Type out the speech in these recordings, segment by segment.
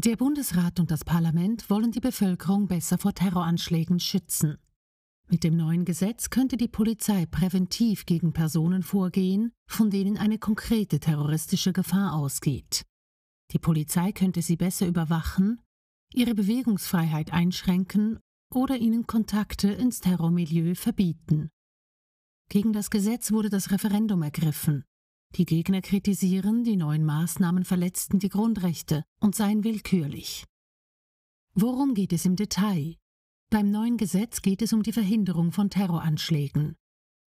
Der Bundesrat und das Parlament wollen die Bevölkerung besser vor Terroranschlägen schützen. Mit dem neuen Gesetz könnte die Polizei präventiv gegen Personen vorgehen, von denen eine konkrete terroristische Gefahr ausgeht. Die Polizei könnte sie besser überwachen, ihre Bewegungsfreiheit einschränken oder ihnen Kontakte ins Terrormilieu verbieten. Gegen das Gesetz wurde das Referendum ergriffen. Die Gegner kritisieren, die neuen Maßnahmen verletzten die Grundrechte und seien willkürlich. Worum geht es im Detail? Beim neuen Gesetz geht es um die Verhinderung von Terroranschlägen.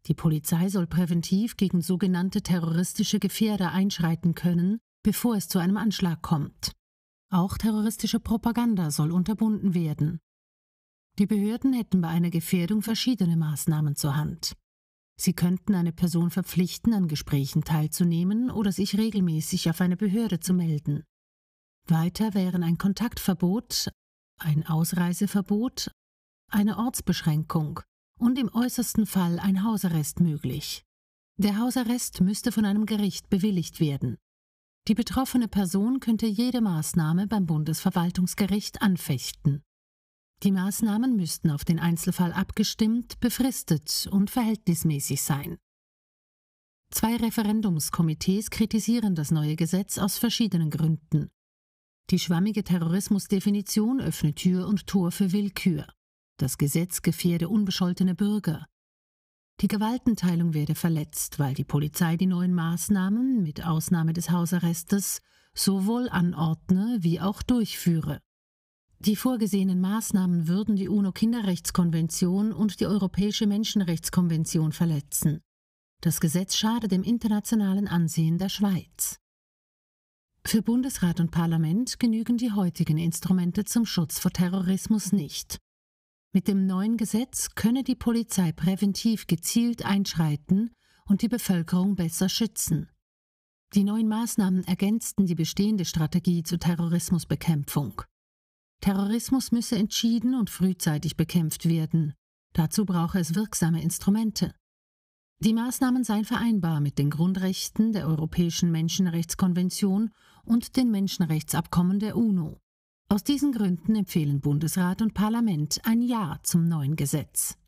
Die Polizei soll präventiv gegen sogenannte terroristische Gefährder einschreiten können, bevor es zu einem Anschlag kommt. Auch terroristische Propaganda soll unterbunden werden. Die Behörden hätten bei einer Gefährdung verschiedene Maßnahmen zur Hand. Sie könnten eine Person verpflichten, an Gesprächen teilzunehmen oder sich regelmäßig auf eine Behörde zu melden. Weiter wären ein Kontaktverbot, ein Ausreiseverbot, eine Ortsbeschränkung und im äußersten Fall ein Hausarrest möglich. Der Hausarrest müsste von einem Gericht bewilligt werden. Die betroffene Person könnte jede Maßnahme beim Bundesverwaltungsgericht anfechten. Die Maßnahmen müssten auf den Einzelfall abgestimmt, befristet und verhältnismäßig sein. Zwei Referendumskomitees kritisieren das neue Gesetz aus verschiedenen Gründen. Die schwammige Terrorismusdefinition öffne Tür und Tor für Willkür. Das Gesetz gefährde unbescholtene Bürger. Die Gewaltenteilung werde verletzt, weil die Polizei die neuen Maßnahmen, mit Ausnahme des Hausarrestes, sowohl anordne wie auch durchführe. Die vorgesehenen Maßnahmen würden die UNO-Kinderrechtskonvention und die Europäische Menschenrechtskonvention verletzen. Das Gesetz schade dem internationalen Ansehen der Schweiz. Für Bundesrat und Parlament genügen die heutigen Instrumente zum Schutz vor Terrorismus nicht. Mit dem neuen Gesetz könne die Polizei präventiv gezielt einschreiten und die Bevölkerung besser schützen. Die neuen Maßnahmen ergänzten die bestehende Strategie zur Terrorismusbekämpfung. Terrorismus müsse entschieden und frühzeitig bekämpft werden. Dazu brauche es wirksame Instrumente. Die Maßnahmen seien vereinbar mit den Grundrechten der Europäischen Menschenrechtskonvention und den Menschenrechtsabkommen der UNO. Aus diesen Gründen empfehlen Bundesrat und Parlament ein Ja zum neuen Gesetz.